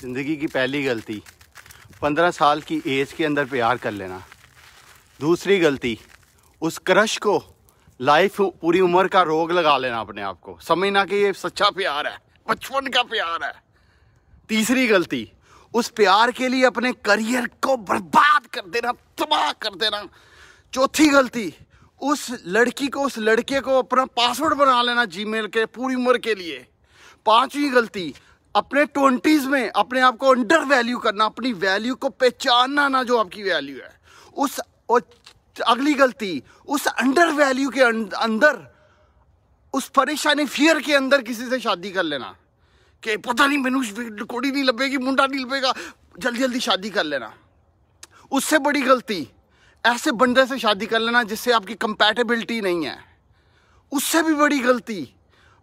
ज़िंदगी की पहली गलती पंद्रह साल की एज के अंदर प्यार कर लेना दूसरी गलती उस क्रश को लाइफ पूरी उम्र का रोग लगा लेना अपने आप को समझना कि ये सच्चा प्यार है बचपन का प्यार है तीसरी गलती उस प्यार के लिए अपने करियर को बर्बाद कर देना तबाह कर देना चौथी गलती उस लड़की को उस लड़के को अपना पासवर्ड बना लेना जीमेल के पूरी उम्र के लिए पांचवी गलती अपने ट्वेंटीज़ में अपने आप को अंडर वैल्यू करना अपनी वैल्यू को पहचानना ना जो आपकी वैल्यू है उस और अगली गलती उस अंडर वैल्यू के अं-, अंदर उस परेशानी फियर के अंदर किसी से शादी कर लेना कि पता नहीं मैनू कोड़ी नहीं लगेगी मुंडा नहीं लगेगा जल्दी जल्दी शादी कर लेना उससे बड़ी गलती ऐसे बंदे से शादी कर लेना जिससे आपकी कंपैटिबिलिटी नहीं है उससे भी बड़ी गलती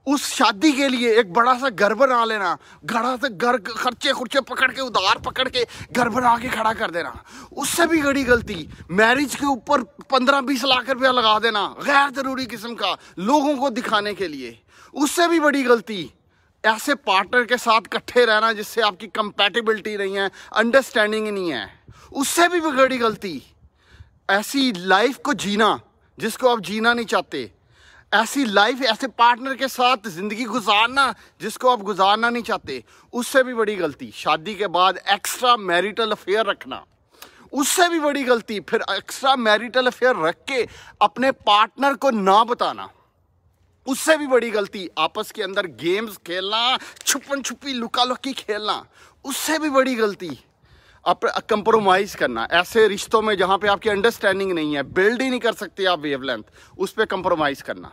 उस शादी के लिए एक बड़ा सा घर बना लेना घड़ा से घर खर्चे खुर्चे पकड़ के उधार पकड़ के घर बना के खड़ा कर देना उससे भी घड़ी गलती मैरिज के ऊपर पंद्रह बीस लाख रुपया लगा देना गैर ज़रूरी किस्म का लोगों को दिखाने के लिए उससे भी बड़ी गलती ऐसे पार्टनर के साथ इकट्ठे रहना जिससे आपकी कंपेटेबिलिटी नहीं है अंडरस्टैंडिंग नहीं है उससे भी बड़ी गलती ऐसी लाइफ को जीना जिसको आप जीना नहीं चाहते ऐसी लाइफ ऐसे पार्टनर के साथ ज़िंदगी गुजारना जिसको आप गुजारना नहीं चाहते उससे भी बड़ी गलती शादी के बाद एक्स्ट्रा मैरिटल अफेयर रखना उससे भी बड़ी गलती फिर एक्स्ट्रा मैरिटल अफेयर रख के अपने पार्टनर को ना बताना उससे भी बड़ी गलती आपस के अंदर गेम्स खेलना छुपन छुपी लुका लुकी खेलना उससे भी बड़ी गलती अप कंप्रोमाइज़ करना ऐसे रिश्तों में जहाँ पे आपकी अंडरस्टैंडिंग नहीं है बिल्ड ही नहीं कर सकते आप वेवलेंथ उस पर कंप्रोमाइज़ करना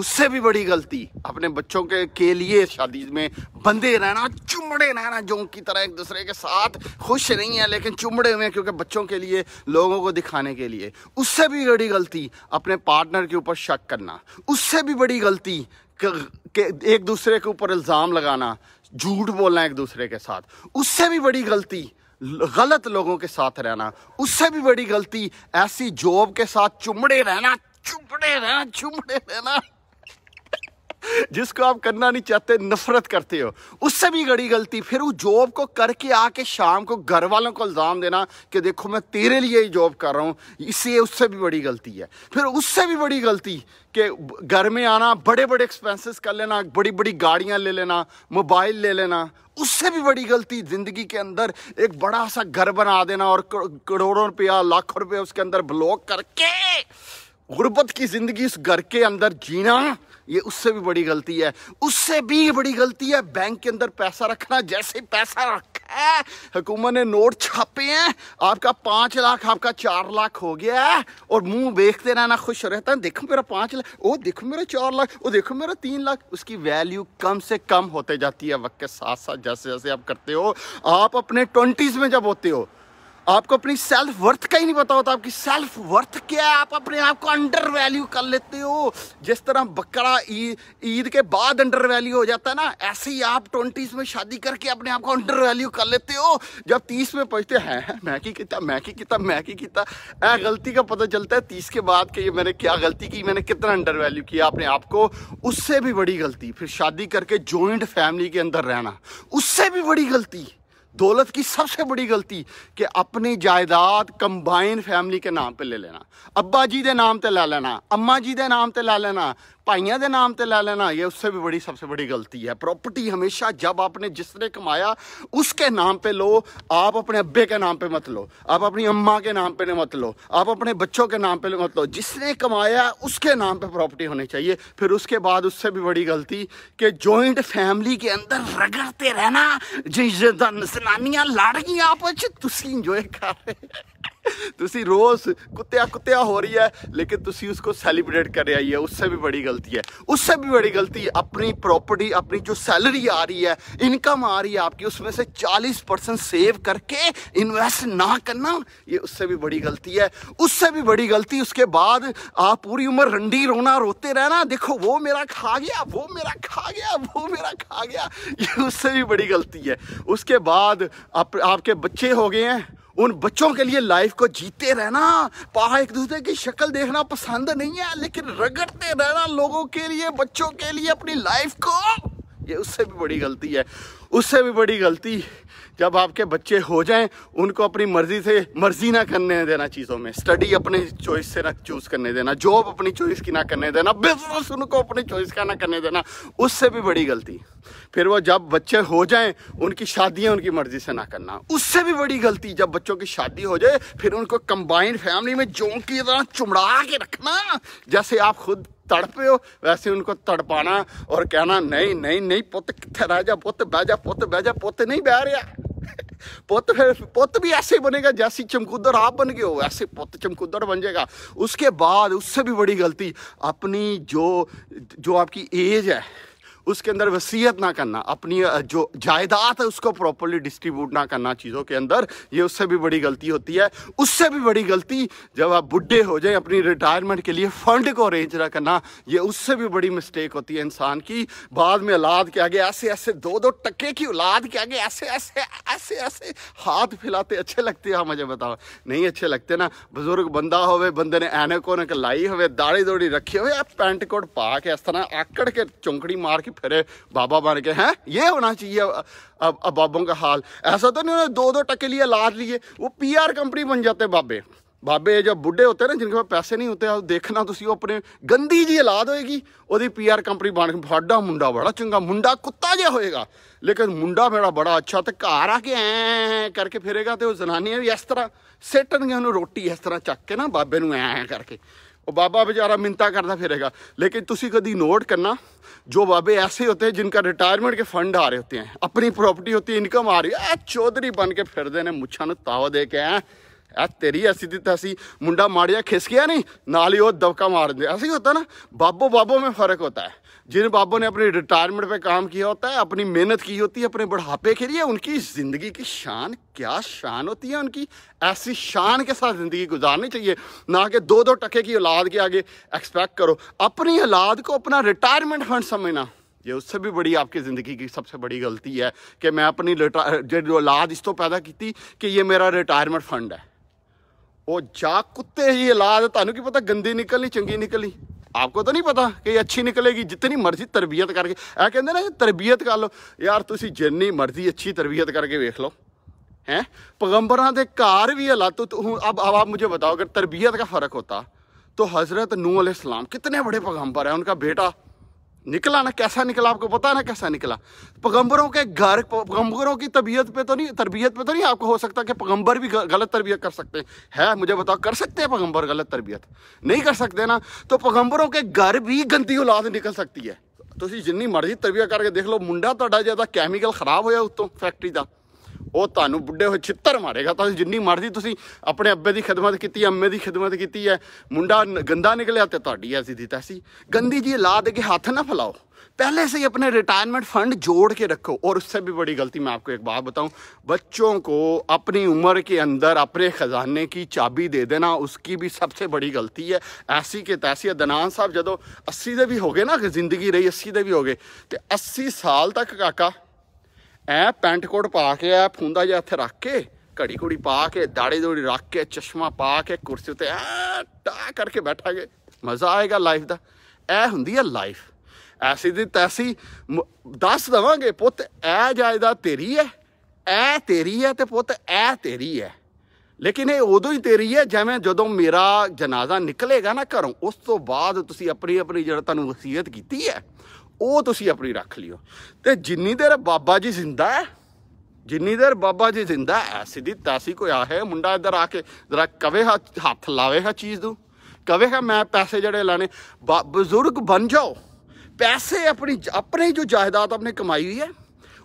उससे भी बड़ी गलती अपने बच्चों के के लिए शादी में बंधे रहना चुमड़े रहना जो की तरह एक दूसरे के साथ खुश नहीं है लेकिन चुमड़े हुए क्योंकि बच्चों के लिए लोगों को दिखाने के लिए उससे भी बड़ी गलती अपने पार्टनर के ऊपर शक करना उससे भी बड़ी गलती के एक दूसरे के ऊपर इल्ज़ाम लगाना झूठ बोलना एक दूसरे के साथ उससे भी बड़ी गलती गलत लोगों के साथ रहना उससे भी बड़ी गलती ऐसी जॉब के साथ चुमड़े रहना चुमड़े रहना चुमड़े रहना जिसको आप करना नहीं चाहते नफरत करते हो उससे भी बड़ी गलती फिर वो जॉब को करके आके शाम को घर वालों को इल्ज़ाम देना कि देखो मैं तेरे लिए ही जॉब कर रहा हूँ इसलिए उससे भी बड़ी गलती है फिर उससे भी बड़ी गलती कि घर में आना बड़े बड़े एक्सपेंसेस कर लेना बड़ी बड़ी गाड़ियाँ ले लेना मोबाइल ले लेना उससे भी बड़ी गलती ज़िंदगी के अंदर एक बड़ा सा घर बना देना और करोड़ों रुपया लाखों रुपया उसके अंदर ब्लॉक करके गुर्बत की ज़िंदगी इस घर के अंदर जीना ये उससे भी बड़ी गलती है उससे भी बड़ी गलती है बैंक के अंदर पैसा रखना जैसे पैसा रखा है हुकूमत ने नोट छापे हैं आपका पाँच लाख आपका चार लाख हो गया है और मुंह देखते रहना खुश रहता है देखो मेरा पांच लाख ओ देखो मेरा चार लाख ओ देखो मेरा तीन लाख उसकी वैल्यू कम से कम होते जाती है वक्त के साथ साथ जैसे जैसे आप करते हो आप अपने ट्वेंटीज़ में जब होते हो आपको अपनी सेल्फ वर्थ का ही नहीं पता होता आपकी सेल्फ वर्थ क्या है आप अपने आप को अंडर वैल्यू कर लेते हो जिस तरह बकरा ईद के बाद अंडर वैल्यू हो जाता है ना ऐसे ही आप ट्वेंटीज में शादी करके अपने आप को अंडर वैल्यू कर लेते हो जब तीस में पहुँचते हैं मैं की किता मैं की किता मैं की किता ऐ गलती का पता चलता है तीस के बाद कि मैंने क्या गलती की मैंने कितना अंडर वैल्यू किया अपने आप को उससे भी बड़ी गलती फिर शादी करके ज्वाइंट फैमिली के अंदर रहना उससे भी बड़ी गलती दौलत की सबसे बड़ी गलती कि अपनी जायदाद कंबाइन फैमिली के नाम पर ले लेना अब्बा जी के नाम पर ला लेना अम्मा जी के नाम पर ला लेना भाइयों के नाम से ला लेना ये उससे भी बड़ी सबसे बड़ी गलती है प्रॉपर्टी हमेशा जब आपने जिसने कमाया उसके नाम पे लो आप अपने अब्बे के नाम पे मत लो आप अपनी अम्मा के नाम पे मत लो आप अपने बच्चों के नाम पे मत लो जिसने कमाया उसके नाम पे प्रॉपर्टी होनी चाहिए फिर उसके बाद उससे भी बड़ी गलती कि जॉइंट फैमिली के अंदर रगड़ते रहना जिस सनानियाँ आप आपस तुम इंजॉय कर रहे तुसी रोज कुत्तिया कुत्तिया हो रही है लेकिन तुसी उसको सेलिब्रेट कर रही है उससे भी बड़ी गलती है उससे भी बड़ी गलती अपनी प्रॉपर्टी अपनी जो सैलरी आ रही है इनकम आ रही है आपकी उसमें से 40 परसेंट सेव करके इन्वेस्ट ना करना ये उससे भी बड़ी गलती है उससे भी बड़ी गलती उसके बाद आप पूरी उम्र रंडी रोना रोते रहना देखो वो मेरा खा गया वो मेरा खा गया वो मेरा खा गया ये उससे भी बड़ी गलती है उसके बाद आप, आपके बच्चे हो गए हैं उन बच्चों के लिए लाइफ को जीते रहना पहा एक दूसरे की शक्ल देखना पसंद नहीं है लेकिन रगड़ते रहना लोगों के लिए बच्चों के लिए अपनी लाइफ को ये उससे भी बड़ी गलती है उससे भी बड़ी गलती जब आपके बच्चे हो जाएं उनको अपनी मर्जी से मर्जी ना करने देना चीज़ों में स्टडी अपने चॉइस से ना चूज़ करने देना जॉब अपनी चॉइस की ना करने देना बिजनेस उनको अपनी चॉइस का ना करने देना उससे भी बड़ी गलती फिर वो जब बच्चे हो जाएं उनकी शादियां उनकी मर्जी से ना करना उससे भी बड़ी गलती जब बच्चों की शादी हो जाए फिर उनको कंबाइंड फैमिली में जो की तरह चुमड़ा के रखना जैसे आप खुद तड़पे हो वैसे उनको तड़पाना और कहना नहीं नहीं नहीं पुत कितने रह जा पुत बह जा पुत बह जा पुत नहीं बह रहा पुत फिर पुत भी ऐसे ही बनेगा जैसी चमकूदर आप बन गए हो वैसे पुत चमकूदर बन जाएगा उसके बाद उससे भी बड़ी गलती अपनी जो जो आपकी एज है उसके अंदर वसीयत ना करना अपनी जो जायदाद है उसको प्रॉपरली डिस्ट्रीब्यूट ना करना चीज़ों के अंदर ये उससे भी बड़ी गलती होती है उससे भी बड़ी गलती जब आप बुढ़े हो जाए अपनी रिटायरमेंट के लिए फंड को अरेंज ना करना ये उससे भी बड़ी मिस्टेक होती है इंसान की बाद में औलाद के आगे ऐसे ऐसे दो दो टक्के की औलाद के आगे ऐसे ऐसे ऐसे ऐसे हाथ फैलाते अच्छे लगते हैं हाँ, मुझे बताओ नहीं अच्छे लगते ना बुजुर्ग बंदा हो बंदे ने ऐनक ओनक लाई हो दाढ़ी दौड़ी रखी या पैंट कोट पा के इस तरह आकड़ के चौंकड़ी मार के ਫਿਰੇ ਬਾਬਾ ਬਣ ਕੇ ਹੈ ਇਹ ਹੋਣਾ ਚਾਹੀਏ ਆ ਬਾਬੋਂ ਦਾ ਹਾਲ ਐਸਾ ਤਾਂ ਨਹੀਂ ਉਹਨੇ ਦੋ ਦੋ ਟੱਕੇ ਲਈ लिए ਲਈਏ ਉਹ ਪੀਆਰ ਕੰਪਨੀ ਬਣ ਜਾਂਦੇ ਬਾਬੇ ਬਾਬੇ ਜੋ ਬੁੱਢੇ ਹੁੰਦੇ ਨੇ ਜਿਨਕੇ ਕੋਲ ਪੈਸੇ ਨਹੀਂ ਹੁੰਦੇ ਆ ਦੇਖਣਾ ਤੁਸੀਂ ਉਹ ਆਪਣੇ ਗੰਦੀ ਜੀ ਔਲਾਦ ਹੋਏਗੀ ਉਹਦੀ ਪੀਆਰ ਕੰਪਨੀ ਬਣ ਕੇ ਫਾੜਾ ਮੁੰਡਾ ਬੜਾ ਚੰਗਾ ਮੁੰਡਾ ਕੁੱਤਾ ਜਿਹਾ ਹੋਏਗਾ ਲੇਕਿਨ ਮੁੰਡਾ ਮੇਰਾ ਬੜਾ ਅੱਛਾ ਤੇ ਘਰ ਆ ਕੇ ਐ ਕਰਕੇ ਫਿਰੇਗਾ ਤੇ ਉਹ ਜ਼ਨਾਨੀਆਂ ਵੀ ਇਸ ਤਰ੍ਹਾਂ ਸੇਟਣਗੀਆਂ ਉਹਨੂੰ ਰੋਟੀ ਇਸ ਤਰ੍ਹਾਂ ਚੱਕ ਕੇ ਨਾ ਬਾਬੇ ਨੂੰ ਐ ਕਰਕੇ ਉਹ ਬਾਬਾ ਵਿਚਾਰਾ ਮਿੰਤਾ ਕਰਦਾ ਫਿਰੇਗਾ ਲੇਕਿਨ ਤੁਸੀਂ ਕਦੀ ਨੋਟ ਕਰਨਾ ਜੋ ਬਾਬੇ ਐਸੇ ਹੁੰਦੇ ਜਿਨ੍ਹਾਂ ਰਿਟਾਇਰਮੈਂਟ ਕੇ ਫੰਡ ਆ ਰਹੇ ਹੁੰਦੇ ਆ ਆਪਣੀ ਪ੍ਰਾਪਰਟੀ ਹੁੰਦੀ ਇਨਕਮ ਆ ਰਹੀ ਹੈ ਚੌਧਰੀ ਬਣ ਕੇ ਫਿਰਦੇ ਨੇ ਮੁੱਛਾਂ ਨੂੰ ਤਾਵਾ ਦੇ ਕੇ ਐ ਤੇਰੀ ਅਸੀਂ ਦਿੱਤਾ ਸੀ ਮੁੰਡਾ ਮਾੜਿਆ ਖਿਸਕਿਆ ਨਹੀਂ ਨਾਲ ਹੀ ਉਹ ਦਵਕਾ ਮਾਰ ਦਿੰਦੇ ਅਸੀਂ ਹੁੰਦਾ ਨਾ ਬਾਬੋ ਬਾਬੋ ਮੇਂ ਫਰਕ ਹੁੰਦਾ ਹੈ जिन बाबों ने अपने रिटायरमेंट पे काम किया होता है अपनी मेहनत की होती है अपने बुढ़ापे के लिए उनकी ज़िंदगी की शान क्या शान होती है उनकी ऐसी शान के साथ ज़िंदगी गुजारनी चाहिए ना कि दो दो टके की औलाद के आगे एक्सपेक्ट करो अपनी औलाद को अपना रिटायरमेंट फंड समझना ये उससे भी बड़ी आपकी ज़िंदगी की सबसे बड़ी गलती है कि मैं अपनी जो औलाद इस तो पैदा की कि ये मेरा रिटायरमेंट फंड है वो जा कुत्ते ही औलाद ਤੁਹਾਨੂੰ पता गंदी निकलनी ਨਿਕਲਣੀ ਚੰਗੀ आपको तो नहीं पता कि अच्छी निकलेगी जितनी मर्जी तरबियत करके ਇਹ ਕਹਿੰਦੇ ਨਾ ਤਰਬੀਅਤ ਕਰ ਲਓ ਯਾਰ ਤੁਸੀਂ ਜਿੰਨੀ ਮਰਜ਼ੀ ਅੱਛੀ ਤਰਬੀਅਤ ਕਰਕੇ ਵੇਖ ਲਓ हैं पैगंबरों के घर भी अल्लाह तो, अब अब आप मुझे बताओ अगर तरबियत का फ़र्क होता तो हज़रत नू सलाम कितने बड़े पैगंबर हैं उनका बेटा निकला ना कैसा निकला आपको पता ना कैसा निकला पैगंबरों के घर पैगंबरों की तबीयत पे तो नहीं तरबियत पे तो नहीं आपको हो सकता कि पैगंबर भी गलत तरबियत कर सकते हैं है मुझे बताओ कर सकते हैं पैगंबर गलत तरबियत नहीं कर सकते ना तो पैगंबरों के घर भी गंदी औलाद निकल सकती है तो जिन्नी मर्जी तरबियत करके देख लो मुंडा तो ज़्यादा ਤਾਂ खराब ਖਰਾਬ ਹੋਇਆ ਉਤੋਂ ਉਹ ਤੁਹਾਨੂੰ ਬੁੱਢੇ ਹੋਏ ਛਿੱਤਰ ਮਾਰੇਗਾ ਤਾਂ ਜਿੰਨੀ ਮਰਜ਼ੀ ਤੁਸੀਂ ਆਪਣੇ ਅੱਬੇ ਦੀ ਖਿਦਮਤ ਕੀਤੀ ਐ ਅੰਮੇ ਦੀ ਖਿਦਮਤ ਕੀਤੀ ਐ ਮੁੰਡਾ ਗੰਦਾ ਨਿਕਲਿਆ ਤੇ ਤੁਹਾਡੀ ਐਸੀ ਦਿੱਤਾ ਸੀ ਗੰਦੀ ਜੀ ਲਾ ਦੇ ਕੇ ਹੱਥ ਨਾ ਫਲਾਓ ਪਹਿਲੇ ਸੇ ਹੀ ਆਪਣੇ ਰਿਟਾਇਰਮੈਂਟ ਫੰਡ ਜੋੜ ਕੇ ਰੱਖੋ ਔਰ ਉਸਸੇ ਵੀ ਬੜੀ ਗਲਤੀ ਮੈਂ ਆਪਕੋ ਇੱਕ ਬਾਤ ਬਤਾਉਂ ਬੱਚੋਂ ਕੋ ਆਪਣੀ ਉਮਰ ਕੇ ਅੰਦਰ ਆਪਣੇ ਖਜ਼ਾਨੇ ਕੀ ਚਾਬੀ ਦੇ ਦੇਣਾ ਉਸकी ਵੀ ਸਭ ਤੋਂ ਬੜੀ ਗਲਤੀ ਹੈ ਐਸੀ ਕਿ ਤੈਸੀ ਅਦਨਾਨ ਸਾਹਿਬ ਜਦੋਂ 80 ਦੇ ਵੀ ਹੋਗੇ ਨਾ ਕਿ ਜ਼ਿੰਦਗੀ ਰਹੀ 80 ਦੇ ਵੀ ਹੋਗੇ ਤੇ 80 ਸਾਲ ਤੱਕ ਕਾਕਾ ਐ ਪੈਂਟ ਕੋਟ ਪਾ ਕੇ ਐ ਫੁੰਦਾ ਜਿਹਾ ਇੱਥੇ ਰੱਖ ਕੇ ਘੜੀ ਘੜੀ ਪਾ ਕੇ ਦਾੜੀ ਦੋੜੀ ਰੱਖ ਕੇ ਚਸ਼ਮਾ ਪਾ ਕੇ ਕੁਰਸੀ ਉੱਤੇ ਐ ਟਾ ਕਰਕੇ ਬੈਠਾਂਗੇ ਮਜ਼ਾ ਆਏਗਾ ਲਾਈਫ ਦਾ ਐ ਹੁੰਦੀ ਹੈ ਲਾਈਫ ਐਸੀ ਦੀ ਤੈਸੀ ਦੱਸ ਦਵਾਂਗੇ ਪੁੱਤ ਐ ਜਾਇਦਾ ਤੇਰੀ ਐ ਐ ਤੇਰੀ ਐ ਤੇ ਪੁੱਤ ਐ ਤੇਰੀ ਐ ਲੇਕਿਨ ਇਹ ਉਦੋਂ ਹੀ ਤੇਰੀ ਹੈ ਜਿਵੇਂ ਜਦੋਂ ਮੇਰਾ ਜਨਾਜ਼ਾ ਨਿਕਲੇਗਾ ਨਾ ਘਰੋਂ ਉਸ ਤੋਂ ਬਾਅਦ ਤੁਸੀਂ ਆਪਣੀ ਆਪਣੀ ਜਿਹੜਾ ਤੁਹਾਨੂੰ ਵਸੀਅਤ ਕੀਤੀ ਹੈ ਉਹ ਤੁਸੀਂ ਆਪਣੀ ਰੱਖ ਲਿਓ ਤੇ ਜਿੰਨੀ ਦੇਰ ਬਾਬਾ ਜੀ ਜ਼ਿੰਦਾ ਹੈ ਜਿੰਨੀ ਦੇਰ ਬਾਬਾ ਜੀ ਜ਼ਿੰਦਾ ਹੈ ਸਿੱਧੀ ਤਾਸੀ ਕੋਈ ਹੈ ਮੁੰਡਾ ਇੱਧਰ ਆ ਕੇ ਜਰਾ ਕਵੇ ਹੱਥ ਲਾਵੇ ਹੈ ਚੀਜ਼ ਨੂੰ ਕਵੇ ਹੈ ਮੈਂ ਪੈਸੇ ਜਿਹੜੇ ਲਾਣੇ ਬਜ਼ੁਰਗ ਬਣ ਜਾਓ ਪੈਸੇ ਆਪਣੀ अपने ਜੋ ਜਾਇਦਾਦ ਆਪਨੇ ਕਮਾਈ ਹੋਈ ਹੈ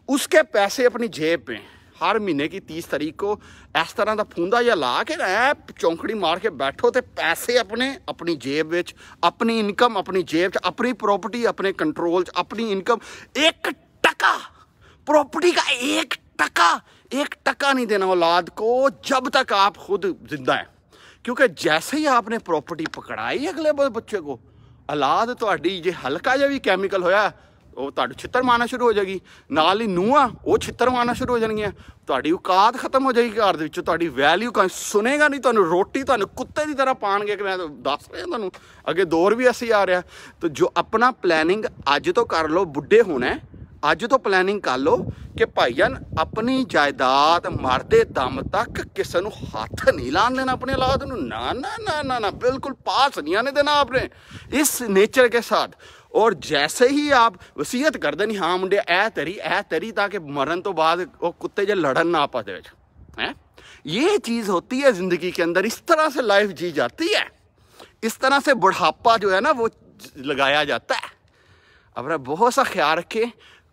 ਉਸਕੇ ਪੈਸੇ ਆਪਣੀ ਜੇਬ ਪੇ हर महीने की तीस तरीक को इस तरह का फूंदा जहा ला के चौंकड़ी मार के बैठो तो पैसे अपने अपनी जेब में अपनी इनकम अपनी जेब अपनी प्रॉपर्टी अपने कंट्रोल अपनी इनकम एक टका प्रॉपर्टी का एक टका एक टका नहीं देना औलाद को जब तक आप खुद जिंदा है क्योंकि जैसे ही आपने प्रॉपर्टी पकड़ाई अगले बच्चे को औलाद थोड़ी तो जो हल्का जहा भी कैमिकल होया ਉਹ ਤੁਹਾਡੇ ਛਿੱਤਰ ਮਾਰਨਾ ਸ਼ੁਰੂ ਹੋ ਜਾਗੀ ਨਾਲ ਹੀ ਨੂਆ ਉਹ ਛਿੱਤਰ ਮਾਰਨਾ ਸ਼ੁਰੂ ਹੋ ਜਾਣਗੀਆਂ ਤੁਹਾਡੀ ਔਕਾਤ ਖਤਮ ਹੋ ਜਾਏਗੀ ਘਰ ਦੇ ਵਿੱਚੋਂ ਤੁਹਾਡੀ ਵੈਲਿਊ ਕਾ ਸੁਨੇਗਾ ਨਹੀਂ ਤੁਹਾਨੂੰ ਰੋਟੀ ਤੁਹਾਨੂੰ ਕੁੱਤੇ ਦੀ ਤਰ੍ਹਾਂ ਪਾਣਗੇ ਕਿ ਮੈਂ ਦੱਸ ਰਿਹਾ ਤੁਹਾਨੂੰ ਅੱਗੇ ਦੌਰ ਵੀ ਐਸੀ ਆ ਰਿਹਾ ਤੇ ਜੋ ਆਪਣਾ ਪਲੈਨਿੰਗ ਅੱਜ ਤੋਂ ਕਰ ਲਓ ਬੁੱਢੇ ਹੋਣਾ ਅੱਜ ਤੋਂ ਪਲੈਨਿੰਗ ਕਰ ਲਓ ਕਿ ਜਾਨ ਆਪਣੀ ਜਾਇਦਾਦ ਮਰਦੇ ਦਮ ਤੱਕ ਕਿਸੇ ਨੂੰ ਹੱਥ ਨਹੀਂ ਲਾਣ ਦੇਣਾ ਆਪਣੇ ਔਲਾਦ ਨੂੰ ਨਾ ਨਾ ਨਾ ਨਾ ਬਿਲਕੁਲ ਪਾਸ ਨਹੀਂ ਆਨੇ ਦੇਣਾ ਆਪਣੇ ਇਸ ਨੇਚਰ ਕੇ ਸਾਥ और जैसे ही आप वसीयत कर दे हाँ मुंडे ए तरी ए तरी ताकि मरण तो बाद कुत्ते ਉਹ लड़न ना ਲੜਨ ਨਾ ये चीज़ होती है ज़िंदगी के अंदर इस तरह से लाइफ जी जाती है इस तरह से बुढ़ापा जो है ना वो लगाया जाता है अब बहुत सा ख्याल रखे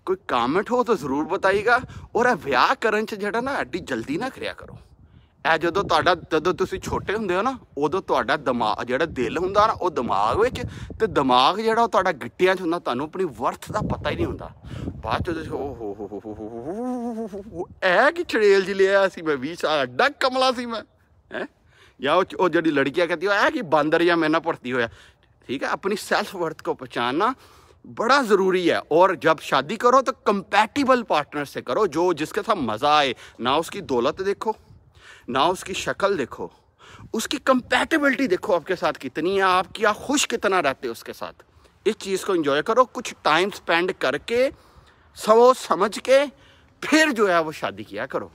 कोई कामेंट हो तो ज़रूर बताइएगा और ब्याह करन जरा ना एड्डी जल्दी ना करो ਇਹ ਜਦੋਂ ਤੁਹਾਡਾ ਜਦੋਂ ਤੁਸੀਂ ਛੋਟੇ ਹੁੰਦੇ ਹੋ ਨਾ ਉਦੋਂ ਤੁਹਾਡਾ ਦਿਮਾਗ ਜਿਹੜਾ ਦਿਲ ਹੁੰਦਾ ਨਾ ਉਹ ਦਿਮਾਗ ਵਿੱਚ ਤੇ ਦਿਮਾਗ ਜਿਹੜਾ ਉਹ ਤੁਹਾਡਾ ਗਿੱਟਿਆਂ 'ਚ ਹੁੰਦਾ ਤੁਹਾਨੂੰ ਆਪਣੀ ਵਰਥ ਦਾ ਪਤਾ ਹੀ ਨਹੀਂ ਹੁੰਦਾ ਬਾਅਦ ਚੋਂ ਤੁਸੀਂ ਓ ਹੋ ਹੋ ਹੋ ਇਹ ਕਿ ਚੜੇਲ ਜੀ ਲਿਆ ਸੀ ਮੈਂ 20 ਸਾਲ ਅੱਡਾ ਕਮਲਾ ਸੀ ਮੈਂ ਹੈ या वो जड़ी लड़कियाँ कहती हो है कि बंदर या मैना पड़ती हो ठीक है अपनी सेल्फ वर्थ को पहचानना बड़ा ज़रूरी है और जब शादी करो तो कंपैटिबल पार्टनर से करो जो जिसके साथ मज़ा आए ना उसकी दौलत देखो ना उसकी शक्ल देखो उसकी कंपैटिबिलिटी देखो आपके साथ कितनी है आप क्या खुश कितना रहते हो उसके साथ इस चीज़ को इंजॉय करो कुछ टाइम स्पेंड करके सोच समझ के फिर जो है वो शादी किया करो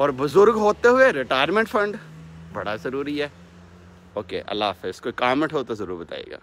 और बुज़ुर्ग होते हुए रिटायरमेंट फंड बड़ा ज़रूरी है ओके अल्लाह हाफ कोई कामेंट हो तो ज़रूर बताइएगा